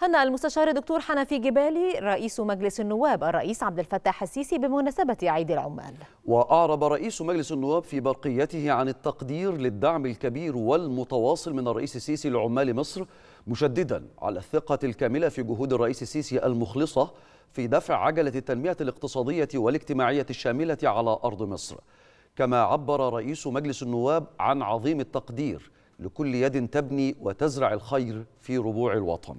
هنأ المستشار الدكتور حنفي جبالي رئيس مجلس النواب الرئيس عبد الفتاح السيسي بمناسبة عيد العمال وأعرب رئيس مجلس النواب في برقيته عن التقدير للدعم الكبير والمتواصل من الرئيس السيسي لعمال مصر مشددا على الثقة الكاملة في جهود الرئيس السيسي المخلصة في دفع عجلة التنمية الاقتصادية والاجتماعية الشاملة على أرض مصر كما عبر رئيس مجلس النواب عن عظيم التقدير لكل يد تبني وتزرع الخير في ربوع الوطن